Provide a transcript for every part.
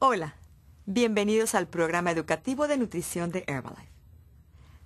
Hola, bienvenidos al programa educativo de nutrición de Herbalife.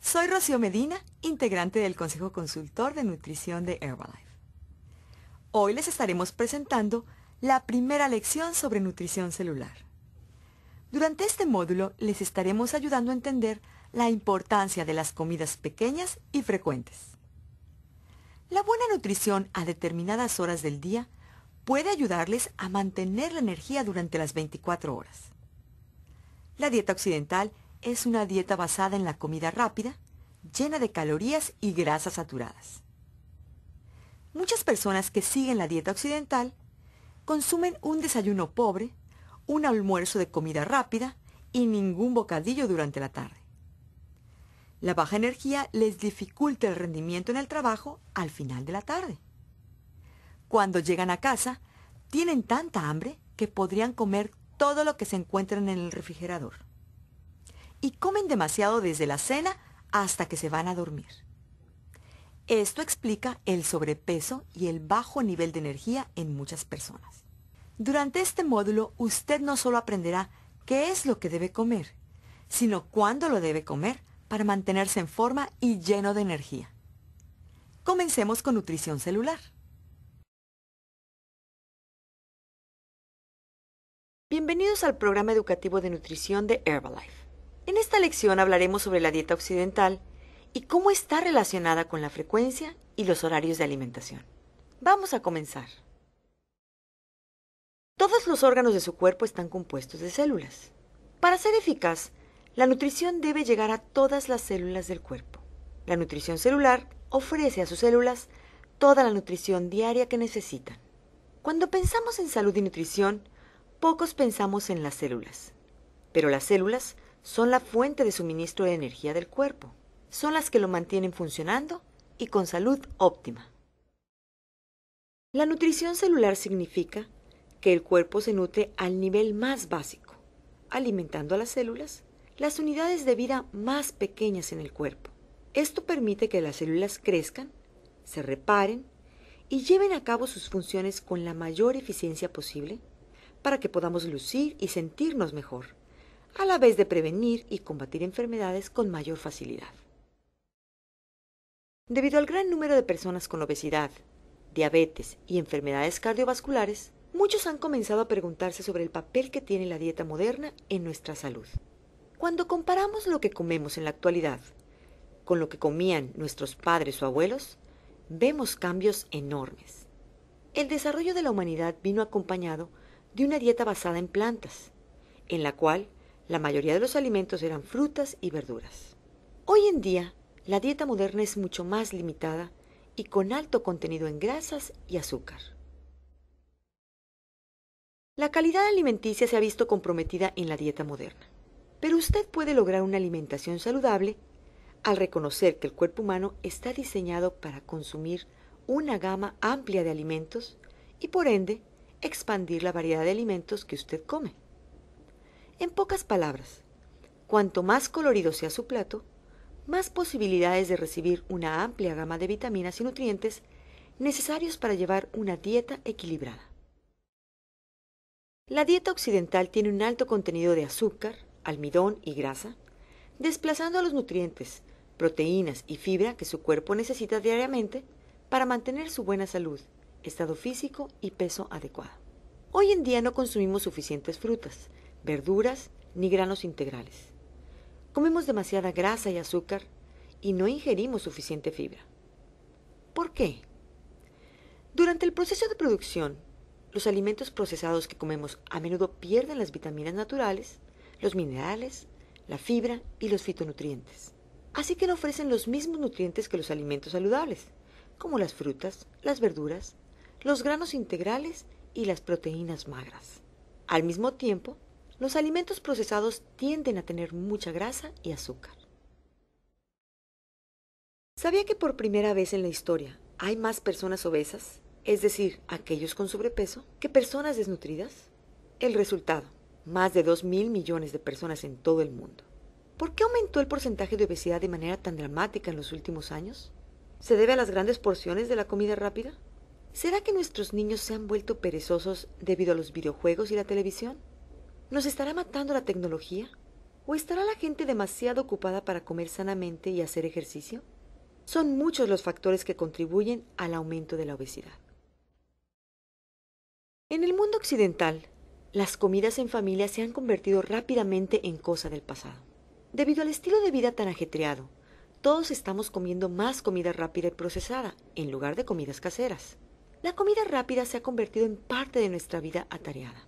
Soy Rocío Medina, integrante del Consejo Consultor de Nutrición de Herbalife. Hoy les estaremos presentando la primera lección sobre nutrición celular. Durante este módulo les estaremos ayudando a entender la importancia de las comidas pequeñas y frecuentes. La buena nutrición a determinadas horas del día puede ayudarles a mantener la energía durante las 24 horas. La dieta occidental es una dieta basada en la comida rápida, llena de calorías y grasas saturadas. Muchas personas que siguen la dieta occidental consumen un desayuno pobre, un almuerzo de comida rápida y ningún bocadillo durante la tarde. La baja energía les dificulta el rendimiento en el trabajo al final de la tarde. Cuando llegan a casa, tienen tanta hambre que podrían comer todo lo que se encuentran en el refrigerador. Y comen demasiado desde la cena hasta que se van a dormir. Esto explica el sobrepeso y el bajo nivel de energía en muchas personas. Durante este módulo usted no solo aprenderá qué es lo que debe comer, sino cuándo lo debe comer para mantenerse en forma y lleno de energía. Comencemos con nutrición celular. Bienvenidos al programa educativo de nutrición de Herbalife. En esta lección hablaremos sobre la dieta occidental y cómo está relacionada con la frecuencia y los horarios de alimentación. Vamos a comenzar. Todos los órganos de su cuerpo están compuestos de células. Para ser eficaz, la nutrición debe llegar a todas las células del cuerpo. La nutrición celular ofrece a sus células toda la nutrición diaria que necesitan. Cuando pensamos en salud y nutrición, Pocos pensamos en las células, pero las células son la fuente de suministro de energía del cuerpo. Son las que lo mantienen funcionando y con salud óptima. La nutrición celular significa que el cuerpo se nutre al nivel más básico, alimentando a las células, las unidades de vida más pequeñas en el cuerpo. Esto permite que las células crezcan, se reparen y lleven a cabo sus funciones con la mayor eficiencia posible para que podamos lucir y sentirnos mejor, a la vez de prevenir y combatir enfermedades con mayor facilidad. Debido al gran número de personas con obesidad, diabetes y enfermedades cardiovasculares, muchos han comenzado a preguntarse sobre el papel que tiene la dieta moderna en nuestra salud. Cuando comparamos lo que comemos en la actualidad con lo que comían nuestros padres o abuelos, vemos cambios enormes. El desarrollo de la humanidad vino acompañado de una dieta basada en plantas, en la cual la mayoría de los alimentos eran frutas y verduras. Hoy en día, la dieta moderna es mucho más limitada y con alto contenido en grasas y azúcar. La calidad alimenticia se ha visto comprometida en la dieta moderna, pero usted puede lograr una alimentación saludable al reconocer que el cuerpo humano está diseñado para consumir una gama amplia de alimentos y por ende expandir la variedad de alimentos que usted come. En pocas palabras, cuanto más colorido sea su plato, más posibilidades de recibir una amplia gama de vitaminas y nutrientes necesarios para llevar una dieta equilibrada. La dieta occidental tiene un alto contenido de azúcar, almidón y grasa, desplazando a los nutrientes, proteínas y fibra que su cuerpo necesita diariamente para mantener su buena salud estado físico y peso adecuado. Hoy en día no consumimos suficientes frutas, verduras ni granos integrales. Comemos demasiada grasa y azúcar y no ingerimos suficiente fibra. ¿Por qué? Durante el proceso de producción, los alimentos procesados que comemos a menudo pierden las vitaminas naturales, los minerales, la fibra y los fitonutrientes. Así que no ofrecen los mismos nutrientes que los alimentos saludables, como las frutas, las verduras los granos integrales y las proteínas magras. Al mismo tiempo, los alimentos procesados tienden a tener mucha grasa y azúcar. ¿Sabía que por primera vez en la historia hay más personas obesas, es decir, aquellos con sobrepeso, que personas desnutridas? El resultado, más de 2 mil millones de personas en todo el mundo. ¿Por qué aumentó el porcentaje de obesidad de manera tan dramática en los últimos años? ¿Se debe a las grandes porciones de la comida rápida? ¿Será que nuestros niños se han vuelto perezosos debido a los videojuegos y la televisión? ¿Nos estará matando la tecnología? ¿O estará la gente demasiado ocupada para comer sanamente y hacer ejercicio? Son muchos los factores que contribuyen al aumento de la obesidad. En el mundo occidental, las comidas en familia se han convertido rápidamente en cosa del pasado. Debido al estilo de vida tan ajetreado, todos estamos comiendo más comida rápida y procesada en lugar de comidas caseras. La comida rápida se ha convertido en parte de nuestra vida atareada.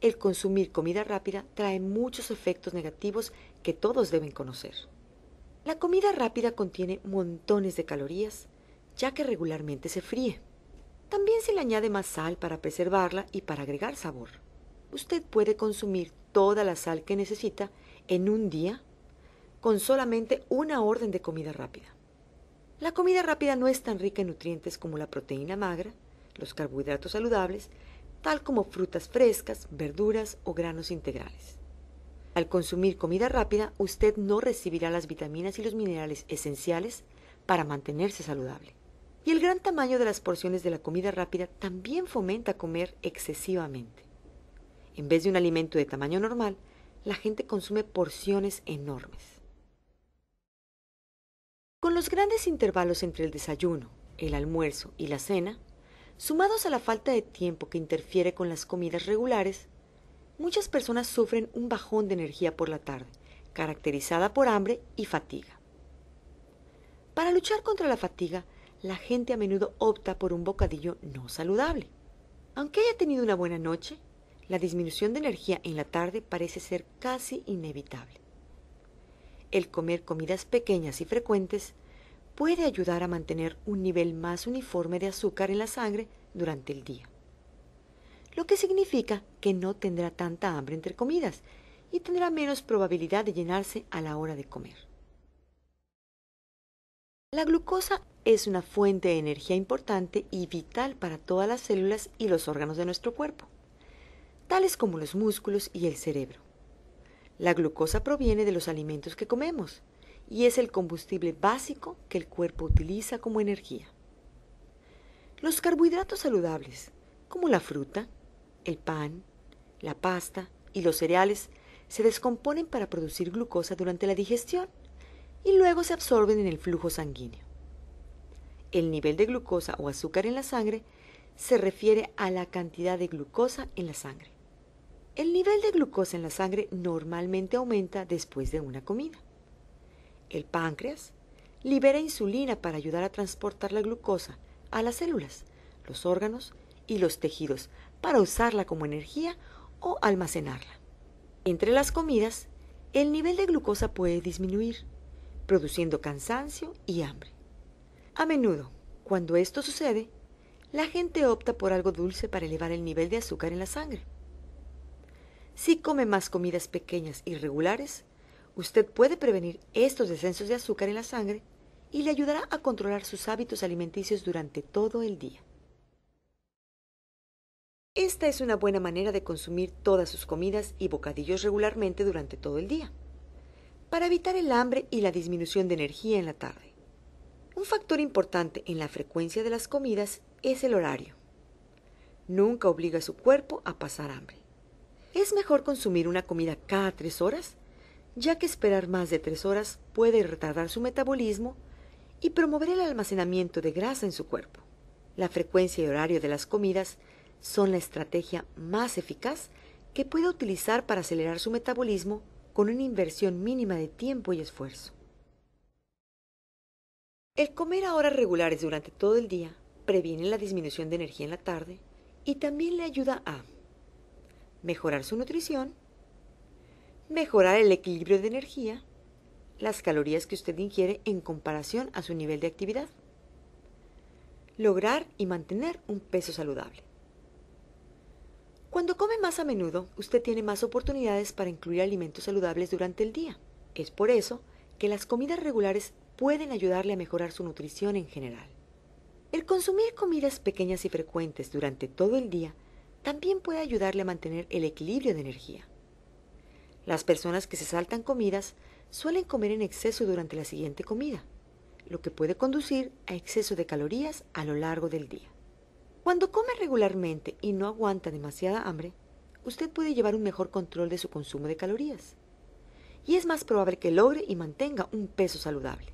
El consumir comida rápida trae muchos efectos negativos que todos deben conocer. La comida rápida contiene montones de calorías, ya que regularmente se fríe. También se le añade más sal para preservarla y para agregar sabor. Usted puede consumir toda la sal que necesita en un día con solamente una orden de comida rápida. La comida rápida no es tan rica en nutrientes como la proteína magra, los carbohidratos saludables, tal como frutas frescas, verduras o granos integrales. Al consumir comida rápida, usted no recibirá las vitaminas y los minerales esenciales para mantenerse saludable. Y el gran tamaño de las porciones de la comida rápida también fomenta comer excesivamente. En vez de un alimento de tamaño normal, la gente consume porciones enormes. Con los grandes intervalos entre el desayuno, el almuerzo y la cena, sumados a la falta de tiempo que interfiere con las comidas regulares, muchas personas sufren un bajón de energía por la tarde, caracterizada por hambre y fatiga. Para luchar contra la fatiga, la gente a menudo opta por un bocadillo no saludable. Aunque haya tenido una buena noche, la disminución de energía en la tarde parece ser casi inevitable el comer comidas pequeñas y frecuentes puede ayudar a mantener un nivel más uniforme de azúcar en la sangre durante el día. Lo que significa que no tendrá tanta hambre entre comidas y tendrá menos probabilidad de llenarse a la hora de comer. La glucosa es una fuente de energía importante y vital para todas las células y los órganos de nuestro cuerpo, tales como los músculos y el cerebro. La glucosa proviene de los alimentos que comemos y es el combustible básico que el cuerpo utiliza como energía. Los carbohidratos saludables, como la fruta, el pan, la pasta y los cereales, se descomponen para producir glucosa durante la digestión y luego se absorben en el flujo sanguíneo. El nivel de glucosa o azúcar en la sangre se refiere a la cantidad de glucosa en la sangre. El nivel de glucosa en la sangre normalmente aumenta después de una comida. El páncreas libera insulina para ayudar a transportar la glucosa a las células, los órganos y los tejidos para usarla como energía o almacenarla. Entre las comidas, el nivel de glucosa puede disminuir, produciendo cansancio y hambre. A menudo, cuando esto sucede, la gente opta por algo dulce para elevar el nivel de azúcar en la sangre. Si come más comidas pequeñas y regulares, usted puede prevenir estos descensos de azúcar en la sangre y le ayudará a controlar sus hábitos alimenticios durante todo el día. Esta es una buena manera de consumir todas sus comidas y bocadillos regularmente durante todo el día, para evitar el hambre y la disminución de energía en la tarde. Un factor importante en la frecuencia de las comidas es el horario. Nunca obliga a su cuerpo a pasar hambre. Es mejor consumir una comida cada tres horas, ya que esperar más de tres horas puede retardar su metabolismo y promover el almacenamiento de grasa en su cuerpo. La frecuencia y horario de las comidas son la estrategia más eficaz que puede utilizar para acelerar su metabolismo con una inversión mínima de tiempo y esfuerzo. El comer a horas regulares durante todo el día previene la disminución de energía en la tarde y también le ayuda a mejorar su nutrición, mejorar el equilibrio de energía, las calorías que usted ingiere en comparación a su nivel de actividad, lograr y mantener un peso saludable. Cuando come más a menudo, usted tiene más oportunidades para incluir alimentos saludables durante el día. Es por eso que las comidas regulares pueden ayudarle a mejorar su nutrición en general. El consumir comidas pequeñas y frecuentes durante todo el día también puede ayudarle a mantener el equilibrio de energía. Las personas que se saltan comidas suelen comer en exceso durante la siguiente comida, lo que puede conducir a exceso de calorías a lo largo del día. Cuando come regularmente y no aguanta demasiada hambre, usted puede llevar un mejor control de su consumo de calorías y es más probable que logre y mantenga un peso saludable.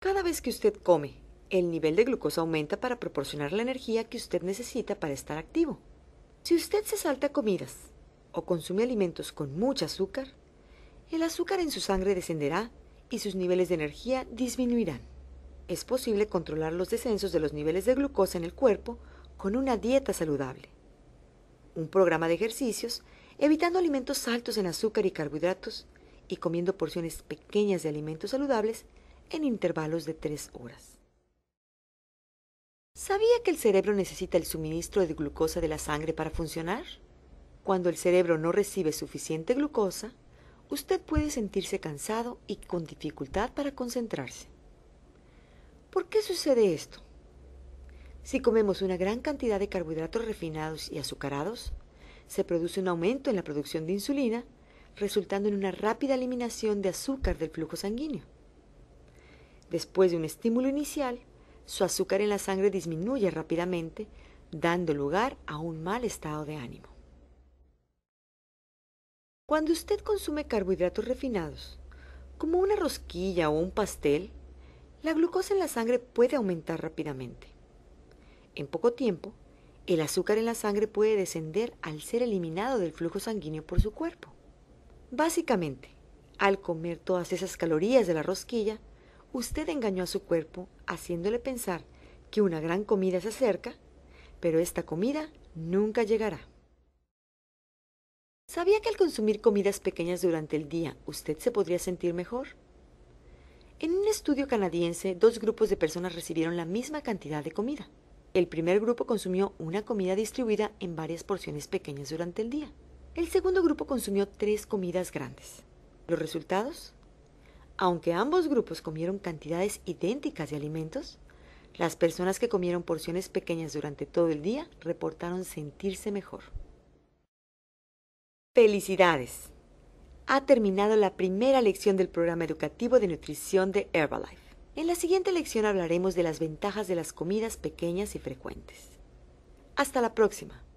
Cada vez que usted come el nivel de glucosa aumenta para proporcionar la energía que usted necesita para estar activo. Si usted se salta comidas o consume alimentos con mucho azúcar, el azúcar en su sangre descenderá y sus niveles de energía disminuirán. Es posible controlar los descensos de los niveles de glucosa en el cuerpo con una dieta saludable. Un programa de ejercicios, evitando alimentos altos en azúcar y carbohidratos y comiendo porciones pequeñas de alimentos saludables en intervalos de tres horas. ¿Sabía que el cerebro necesita el suministro de glucosa de la sangre para funcionar? Cuando el cerebro no recibe suficiente glucosa, usted puede sentirse cansado y con dificultad para concentrarse. ¿Por qué sucede esto? Si comemos una gran cantidad de carbohidratos refinados y azucarados, se produce un aumento en la producción de insulina, resultando en una rápida eliminación de azúcar del flujo sanguíneo. Después de un estímulo inicial, su azúcar en la sangre disminuye rápidamente, dando lugar a un mal estado de ánimo. Cuando usted consume carbohidratos refinados, como una rosquilla o un pastel, la glucosa en la sangre puede aumentar rápidamente. En poco tiempo, el azúcar en la sangre puede descender al ser eliminado del flujo sanguíneo por su cuerpo. Básicamente, al comer todas esas calorías de la rosquilla, Usted engañó a su cuerpo haciéndole pensar que una gran comida se acerca, pero esta comida nunca llegará. ¿Sabía que al consumir comidas pequeñas durante el día usted se podría sentir mejor? En un estudio canadiense, dos grupos de personas recibieron la misma cantidad de comida. El primer grupo consumió una comida distribuida en varias porciones pequeñas durante el día. El segundo grupo consumió tres comidas grandes. ¿Los resultados? Aunque ambos grupos comieron cantidades idénticas de alimentos, las personas que comieron porciones pequeñas durante todo el día reportaron sentirse mejor. Felicidades. Ha terminado la primera lección del programa educativo de nutrición de Herbalife. En la siguiente lección hablaremos de las ventajas de las comidas pequeñas y frecuentes. Hasta la próxima.